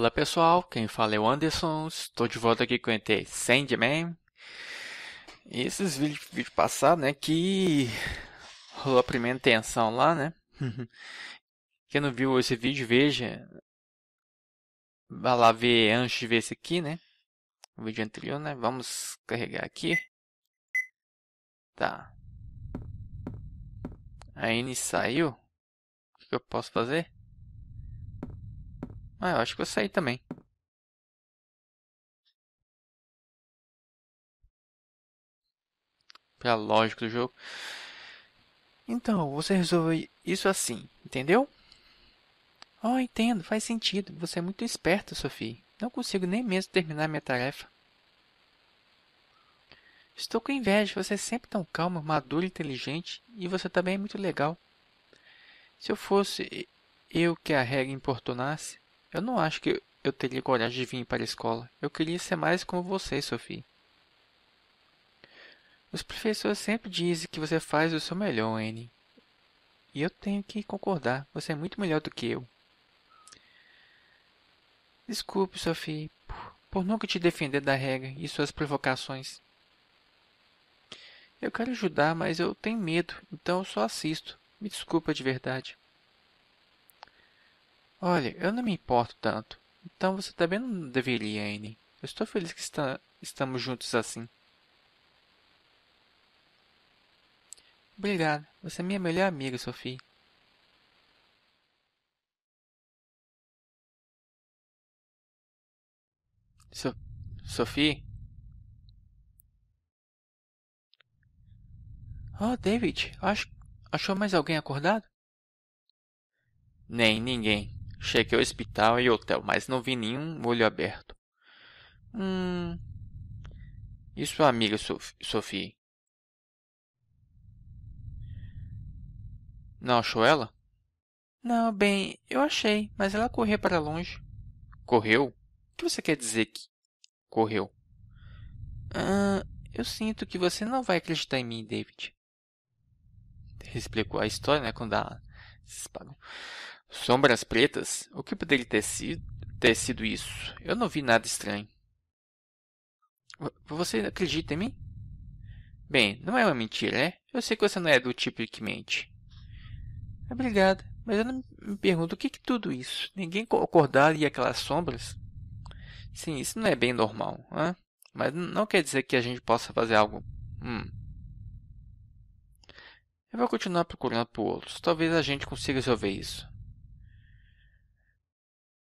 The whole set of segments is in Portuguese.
Olá pessoal, quem fala é o Anderson, estou de volta aqui com o ET Sandman. E esses vídeos, vídeo passado, né, que rolou a primeira tensão lá, né? quem não viu esse vídeo, veja. vai lá ver antes de ver esse aqui, né? O vídeo anterior, né? Vamos carregar aqui. Tá. A N saiu. O que eu posso fazer? Ah, eu acho que eu saí também. Pela lógica do jogo. Então, você resolveu isso assim, entendeu? Oh, entendo, faz sentido. Você é muito esperta, Sophie. Não consigo nem mesmo terminar minha tarefa. Estou com inveja, você é sempre tão calma, madura, inteligente e você também é muito legal. Se eu fosse eu que a regra importunasse, eu não acho que eu teria coragem de vir para a escola. Eu queria ser mais como você, Sophie. Os professores sempre dizem que você faz o seu melhor, Annie. E eu tenho que concordar, você é muito melhor do que eu. Desculpe, Sophie, por, nunca te defender da regra e suas provocações. Eu quero ajudar, mas eu tenho medo, então eu só assisto. Me desculpa de verdade. Olha, eu não me importo tanto. Então você também não deveria, Annie. Eu estou feliz que está, estamos juntos assim. Obrigado. Você é minha melhor amiga, Sophie. So Sophie? Oh, David, acho achou mais alguém acordado? Nem ninguém. Chequei ao hospital e hotel, mas não vi nenhum olho aberto. Hum. E sua amiga Sophie? Não achou ela? Não, bem, eu achei, mas ela correu para longe. Correu? O que você quer dizer que correu? Ah, eu sinto que você não vai acreditar em mim, David. Explicou a história, né? Quando dá. Vocês pagam. Sombras pretas? O que poderia ter sido, ter sido isso? Eu não vi nada estranho. Você acredita em mim? Bem, não é uma mentira, é? Eu sei que você não é do tipo que mente. Obrigada, mas eu não me pergunto o que, é tudo isso? Ninguém acordaria aquelas sombras? Sim, isso não é bem normal, hein? mas não quer dizer que a gente possa fazer algo. Hum. Eu vou continuar procurando por outros. Talvez a gente consiga resolver isso.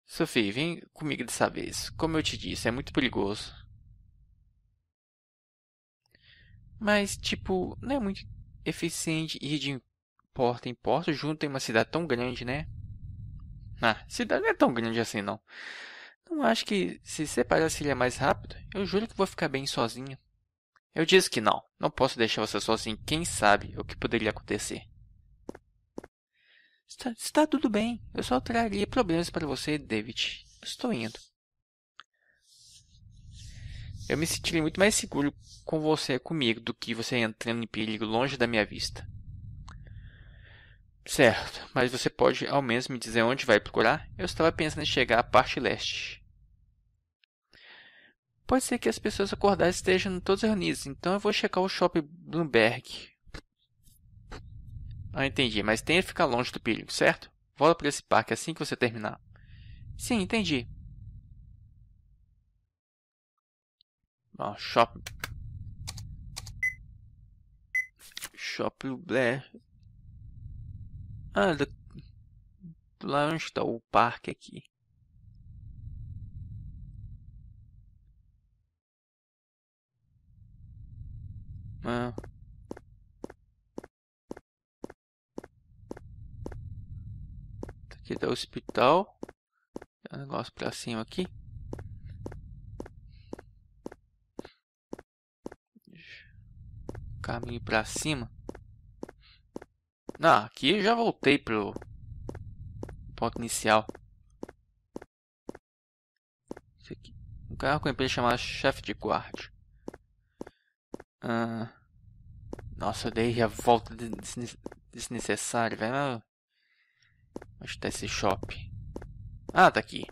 Sophie, vem comigo dessa vez. Como eu te disse, é muito perigoso. Mas, tipo, não é muito eficiente ir de porta em porta junto em uma cidade tão grande, né? Ah, cidade não é tão grande assim, não. Não acho que se separar seria mais rápido. Eu juro que vou ficar bem sozinha. Eu disse que não. Não posso deixar você sozinha. Quem sabe o que poderia acontecer. Está, está tudo bem. Eu só traria problemas para você, David. estou indo. Eu me sentirei muito mais seguro com você comigo do que você entrando em perigo longe da minha vista. Certo, mas você pode ao menos me dizer onde vai procurar? Eu estava pensando em chegar à parte leste. Pode ser que as pessoas acordadas estejam todas reunidas, então eu vou checar o shopping Bloomberg. Ah, entendi, mas tem que ficar longe do perigo, certo? Volta para esse parque assim que você terminar. Sim, entendi. Bom, shopping. Shop Blair. Ah, do... do lá onde está o parque aqui. Ah. Aqui tá o hospital. Tem um negócio pra cima aqui. Caminho pra cima. Ah, aqui já voltei pro ponto inicial. Esse aqui. Um carro com empresa chamada Chefe de Guarda. Ah, nossa, eu dei a volta desnecessária, velho que tá esse shop? Ah, tá aqui.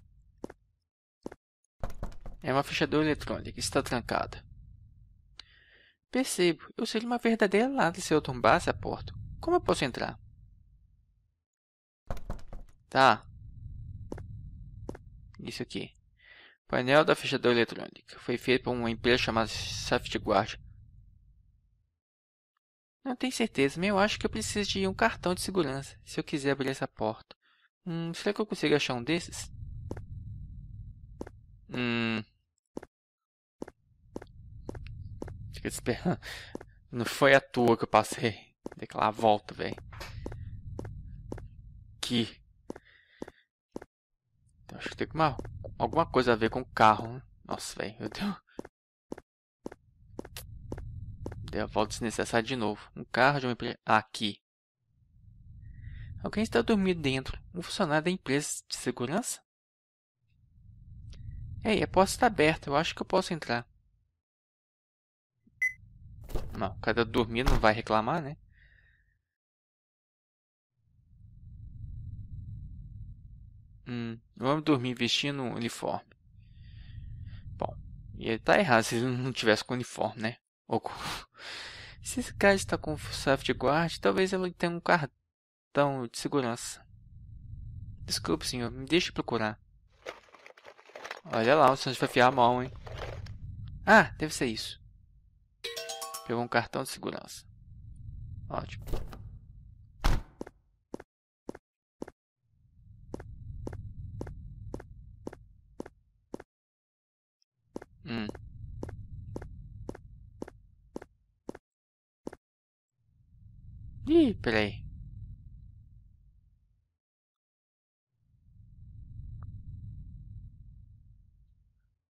É uma fechadura eletrônica, está trancada. Percebo, eu seria uma verdadeira lata se eu tombasse a porta. Como eu posso entrar? Tá. Isso aqui. Painel da fechadura eletrônica. Foi feito por uma empresa chamada Safeguard. Não ah, tenho certeza, mas eu acho que eu preciso de um cartão de segurança, se eu quiser abrir essa porta. Hum, será que eu consigo achar um desses? Hum... Fica esperando. Não foi à toa que eu passei. Daquela volta, velho. Que? Então, acho que tem uma, alguma coisa a ver com o carro, né? Nossa, velho, eu tenho... Dei a volta desnecessária de novo. Um carro de uma empresa. Aqui. Alguém está dormindo dentro. Um funcionário da empresa de segurança? Ei, a porta está aberta. Eu acho que eu posso entrar. Não, o cara tá dormindo não vai reclamar, né? Hum, vamos dormir vestindo um uniforme. Bom, ia estar tá errado se ele não tivesse com uniforme, né? Se esse cara está com guarda, talvez ele tenha um cartão de segurança. Desculpe, senhor. Me deixe procurar. Olha lá, o senhor vai fiar a mão, hein? Ah, deve ser isso. Pegou um cartão de segurança. Ótimo. Peraí.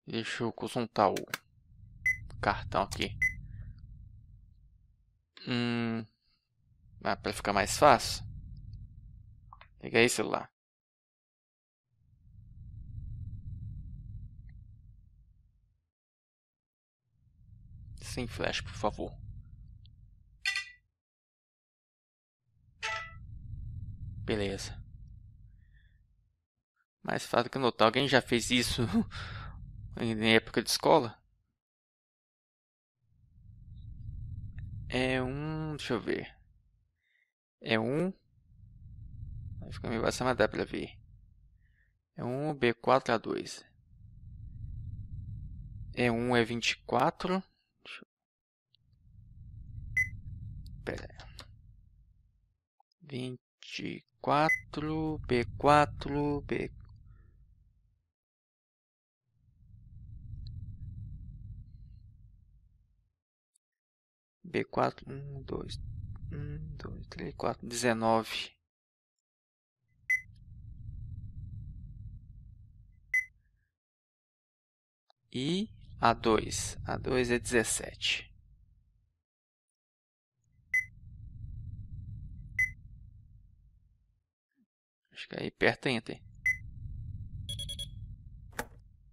Deixa eu consultar o cartão aqui. Hum, ah, para ficar mais fácil. Liga aí, celular. Sem flash, por favor. Beleza. Mais fácil que notar. Alguém já fez isso em época de escola? É um. Deixa eu ver. É um. Vai ficar meio bastante, mas dá pra ver. É um B4A2. É um é e 24. Espera. eu... 24 quatro b quatro B. B quatro um dois um dois três quatro dezenove E A2. A2 é dezessete aí e aperta Enter.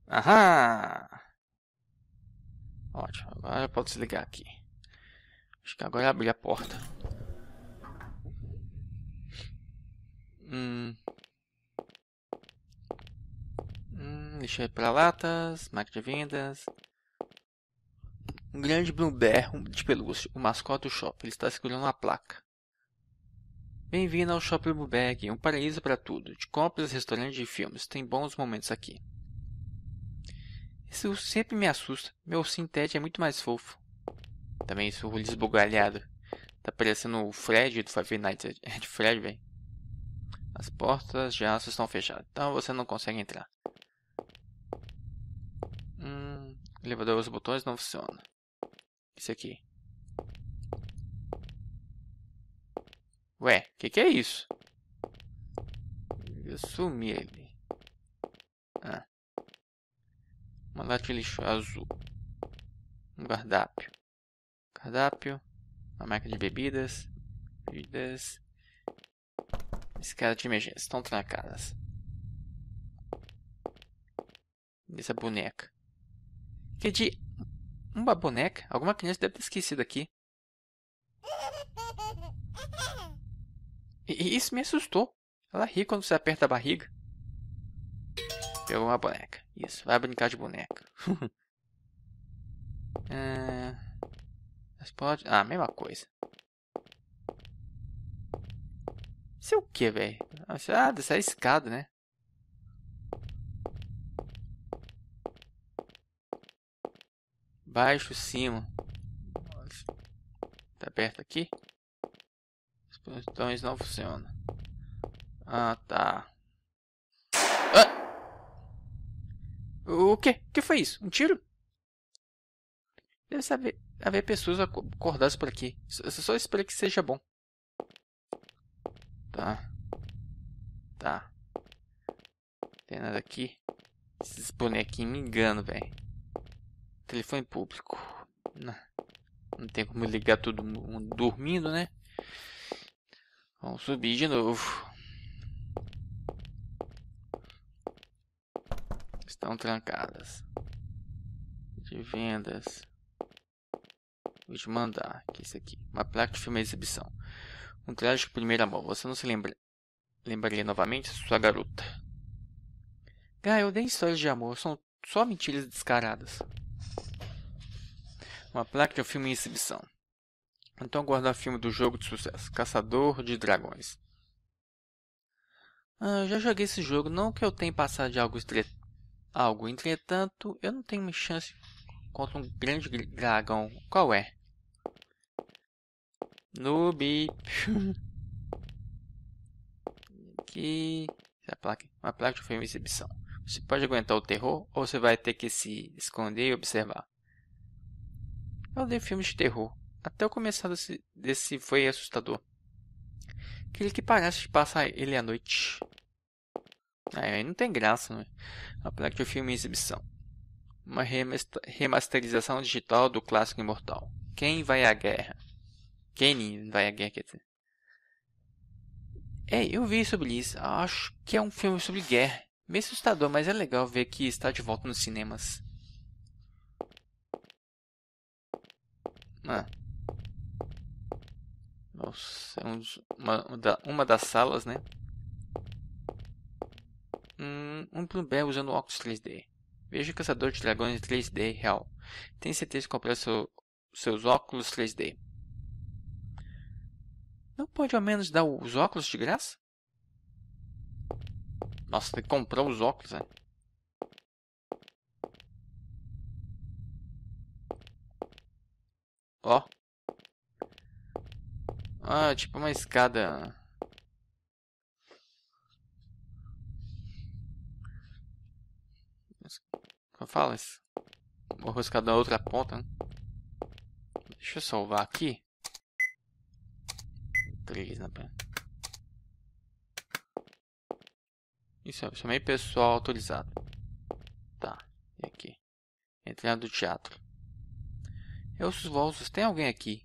Aham! Ótimo, agora eu posso desligar aqui. Acho que agora abrir a porta. Hum. Hum, lixeira para latas, máquina de vendas. Um grande Bloomberg de pelúcia, o mascote do shopping. Ele está segurando uma placa. Bem-vindo ao Shopping Bag, um paraíso para tudo, de compras, restaurantes e filmes. Tem bons momentos aqui. Isso sempre me assusta. Meu Sintet é muito mais fofo. Também esse olho esbugalhado. Tá parecendo o Fred do Five Nights at é Fred, velho. As portas de aço estão fechadas, então você não consegue entrar. Hum, elevador, os botões não funcionam. Isso aqui. Ué, o que, que é isso? Eu sumi ele. Ah. Uma lata de lixo azul. Um cardápio. Cardápio. Uma marca de bebidas. Bebidas. Escada de emergência. Estão trancadas. Essa boneca. Que de. Uma boneca? Alguma criança deve ter esquecido aqui. E isso me assustou. Ela ri quando você aperta a barriga. Pegou é uma boneca. Isso, vai brincar de boneca. É, mas pode... Ah, mesma coisa. Isso é o que, velho? Ah, dessa é, ah, escada, né? Baixo, cima. Tá aberto aqui? Então isso não funciona. Ah, tá. Ah! O que? O que foi isso? Um tiro? Deve saber haver pessoas acordadas por aqui. Eu só espero que seja bom. Tá. Tá. Tem nada aqui. Esses bonequinhos me enganam, velho. Telefone público. Não. Não tem como ligar todo mundo dormindo, né? Vamos subir de novo. Estão trancadas. De vendas. Vou te mandar, que é isso aqui. Uma placa de filme de exibição. Um trágico primeiro amor. Você não se lembra... lembraria novamente sua garota. Ah, eu dei histórias de amor. São só mentiras descaradas. Uma placa de filme em exibição. Então guardar filme do jogo de sucesso, Caçador de Dragões. Ah, já joguei esse jogo, não que eu tenha passado de algo, estre... algo, entretanto, eu não tenho uma chance contra um grande dragão. Qual é? Noob. Aqui. A placa, uma placa de filme exibição. Você pode aguentar o terror ou você vai ter que se esconder e observar. Eu odeio filmes de terror. Até o começo desse, desse foi assustador. Aquele que parece que passar ele à noite. Aí não tem graça, né? Apesar que o filme em é exibição. Uma remasterização digital do clássico imortal. Quem vai à guerra? Quem vai à guerra, quer dizer. É, eu vi sobre isso. Acho que é um filme sobre guerra. Meio assustador, mas é legal ver que está de volta nos cinemas. Ah, nossa, é uma, uma das salas, né? Hum, um Bloomberg usando óculos 3D. Veja o caçador de dragões 3D real. Tem certeza que comprou seu, seus óculos 3D? Não pode ao menos dar os óculos de graça? Nossa, tem que comprar os óculos, né? Ó, ah, tipo uma escada. Como fala isso? Vou arriscar da outra ponta. Né? Deixa eu salvar aqui. Três na né, perna. Isso, eu chamei pessoal autorizado. Tá, e aqui? Entrada do teatro. Eu os bolsos, tem alguém aqui?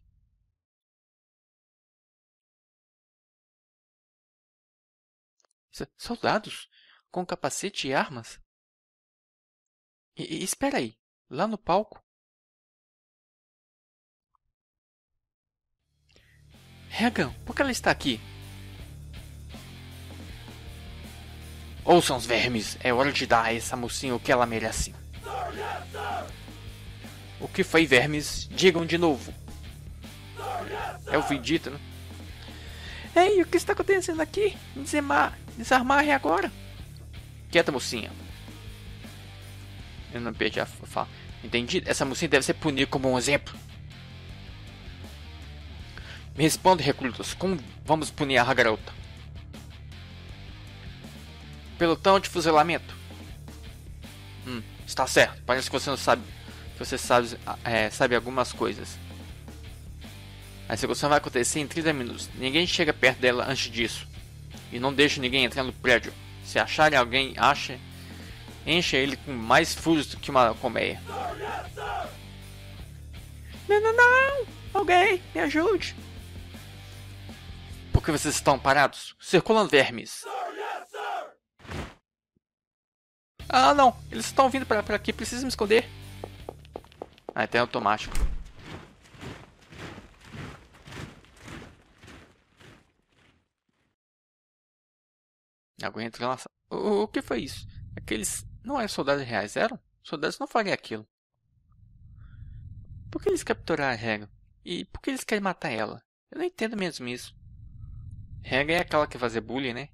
S soldados? Com capacete e armas? E, e espera aí, lá no palco? Regan, por que ela está aqui? Ouçam os vermes, é hora de dar a essa mocinha o que ela merece. O que foi, vermes? Digam de novo. É o Vindito, né? Ei, o que está acontecendo aqui? Zemar, Desarmarre agora. Quieta, mocinha. Eu não perdi a fala. Entendi. Essa mocinha deve ser punida como um exemplo. Me responda, recrutas. Como vamos punir a garota? Pelotão de fuzilamento. Hum, está certo. Parece que você não sabe. Você sabe, é, sabe algumas coisas. A execução vai acontecer em 30 minutos. Ninguém chega perto dela antes disso e não deixe ninguém entrar no prédio. Se acharem alguém, ache, encha ele com mais furos do que uma colmeia. Não, não, não! Alguém, me ajude! Por que vocês estão parados? Circulando vermes. Ah, não! Eles estão vindo para aqui, preciso me esconder. Ah, então é automático. aguenta entrou O, o que foi isso? Aqueles não eram é soldados reais, eram? Soldados não fariam aquilo. Por que eles capturaram a Hera? E por que eles querem matar ela? Eu não entendo mesmo isso. Hera é aquela que fazer bullying, né?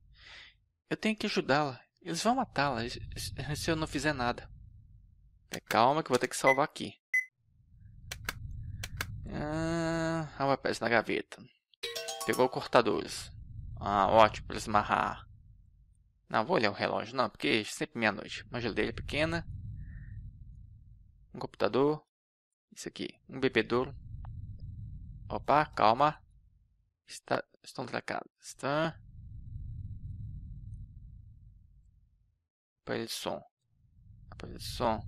Eu tenho que ajudá-la. Eles vão matá-la se eu não fizer nada. É, calma que vou ter que salvar aqui. Ah, uma peça na gaveta. Pegou cortadores. Ah, ótimo, para esmarrar. Não, vou olhar o relógio, não, porque é sempre meia-noite. Uma geladeira pequena. Um computador. Isso aqui. Um bebedouro. Opa, calma. Está, estão trancados. Estão. Aparelho de som. Aparelho de som.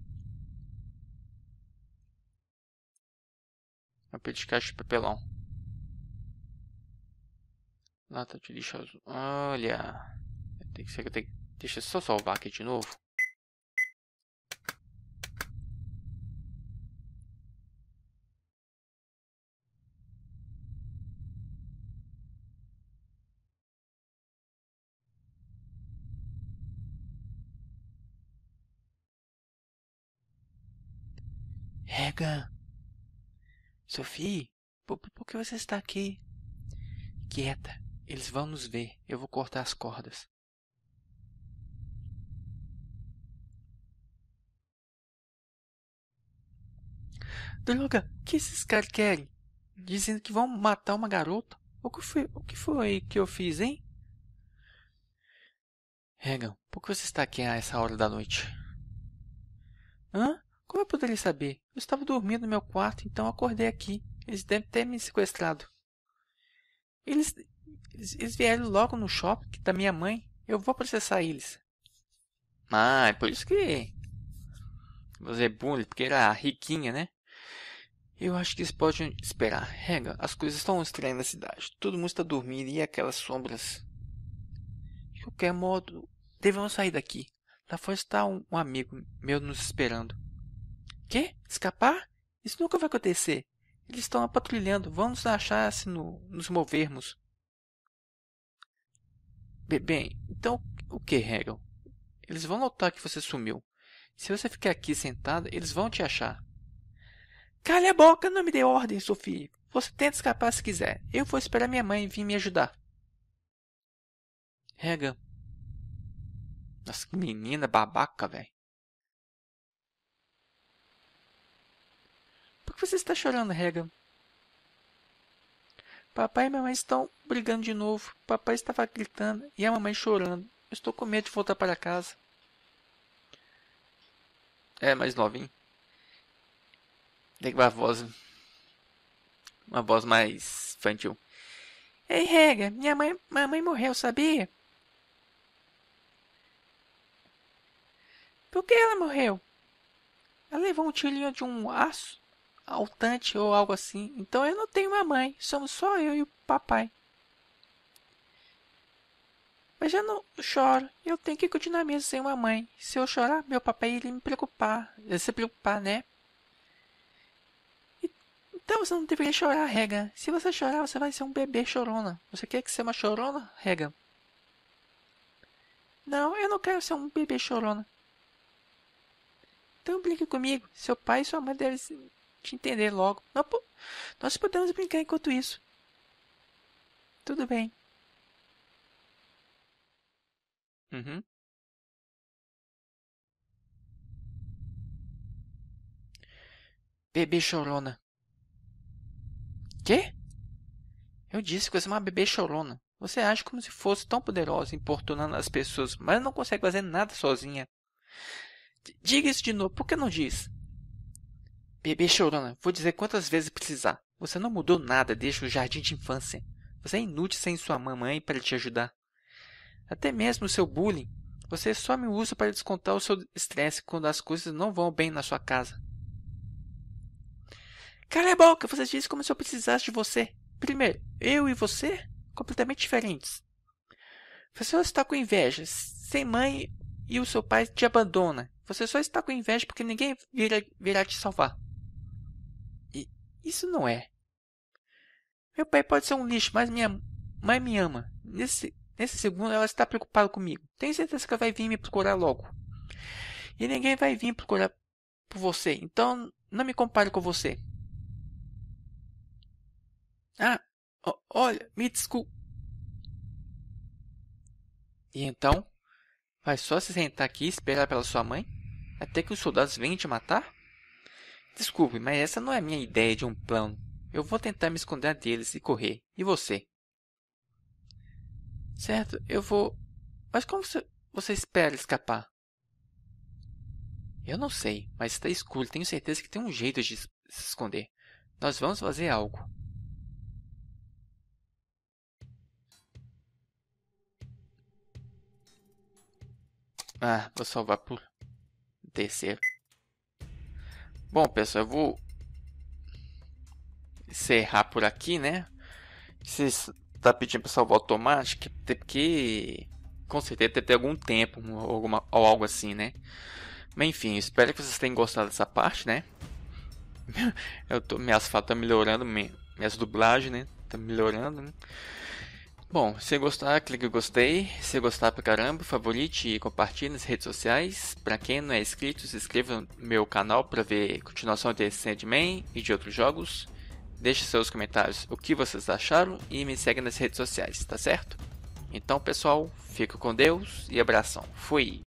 Aparelho de caixa de papelão. Lata de lixo azul. Olha. Tem que ser que eu tenho. Deixa eu só salvar aqui de novo. Regan! Sophie, por, por que você está aqui? Quieta, eles vão nos ver. Eu vou cortar as cordas. Droga, o que esses caras querem? Dizendo que vão matar uma garota? O que foi, o que, foi que eu fiz, hein? Regan, por que você está aqui a essa hora da noite? Hã? Como eu poderia saber? Eu estava dormindo no meu quarto, então acordei aqui. Eles devem ter me sequestrado. Eles, eles, eles vieram logo no shopping da tá minha mãe. Eu vou processar eles. Ah, é por isso que. Você é bullying, porque era riquinha, né? Eu acho que eles podem esperar. Rega, as coisas estão estranhas na cidade. Todo mundo está dormindo e aquelas sombras. De qualquer modo, devemos sair daqui. Lá fora está um, um amigo meu nos esperando. Quê? Escapar? Isso nunca vai acontecer. Eles estão patrulhando. Vamos achar se no, nos movermos. Bem, então o que, Hegel? Eles vão notar que você sumiu. Se você ficar aqui sentada, eles vão te achar. Calha a boca, não me dê ordem, Sophie. Você tenta escapar se quiser. Eu vou esperar minha mãe vir me ajudar. Rega. Nossa, que menina babaca, velho. Por que você está chorando, Rega? Papai e mamãe estão brigando de novo. Papai estava gritando e a mamãe chorando. estou com medo de voltar para casa. É, mais novinho. Tem uma voz. Uma voz mais infantil. Ei, Rega, minha mãe, mãe morreu, sabia? Por que ela morreu? Ela levou um tirinho de um aço altante ou algo assim. Então eu não tenho uma mãe, somos só eu e o papai. Mas eu não choro. Eu tenho que continuar mesmo sem uma mãe. Se eu chorar, meu papai iria me preocupar. Ele se preocupar, né? Então você não deveria chorar, Rega. Se você chorar, você vai ser um bebê chorona. Você quer que seja uma chorona, Rega? Não, eu não quero ser um bebê chorona. Então brinque comigo. Seu pai e sua mãe devem te entender logo. Nós podemos brincar enquanto isso. Tudo bem. Uhum. Bebê chorona. Quê? Eu disse que você é uma bebê chorona. Você age como se fosse tão poderosa, importunando as pessoas, mas não consegue fazer nada sozinha. D diga isso de novo, por que não diz? Bebê chorona, vou dizer quantas vezes precisar. Você não mudou nada desde o jardim de infância. Você é inútil sem sua mamãe para te ajudar. Até mesmo o seu bullying. Você só me usa para descontar o seu estresse quando as coisas não vão bem na sua casa. Cala a boca, você disse como se eu precisasse de você. Primeiro, eu e você, completamente diferentes. Você só está com inveja, sem mãe e o seu pai te abandona. Você só está com inveja porque ninguém virá, virá te salvar. E isso não é. Meu pai pode ser um lixo, mas minha mãe me ama. Nesse, nesse segundo, ela está preocupada comigo. Tenho certeza que ela vai vir me procurar logo. E ninguém vai vir procurar por você, então não me compare com você. Ah, olha, me desculpe. E então? Vai só se sentar aqui e esperar pela sua mãe? Até que os soldados venham te matar? Desculpe, mas essa não é a minha ideia de um plano. Eu vou tentar me esconder deles e correr. E você? Certo, eu vou. Mas como você espera escapar? Eu não sei, mas está escuro. Tenho certeza que tem um jeito de se esconder. Nós vamos fazer algo. Ah, vou salvar por terceiro. Bom, pessoal, eu vou encerrar por aqui, né? Se está pedindo para salvar automático, porque com certeza deve ter algum tempo alguma, ou algo assim, né? Mas enfim, espero que vocês tenham gostado dessa parte, né? Eu tô, minhas falas estão melhorando, minhas dublagens, né? Tá melhorando, né? Bom, se gostar, clique em gostei. Se gostar pra caramba, favorite e compartilhe nas redes sociais. Pra quem não é inscrito, se inscreva no meu canal pra ver continuação de Sandman e de outros jogos. Deixe seus comentários o que vocês acharam e me segue nas redes sociais, tá certo? Então, pessoal, fico com Deus e abração. Fui!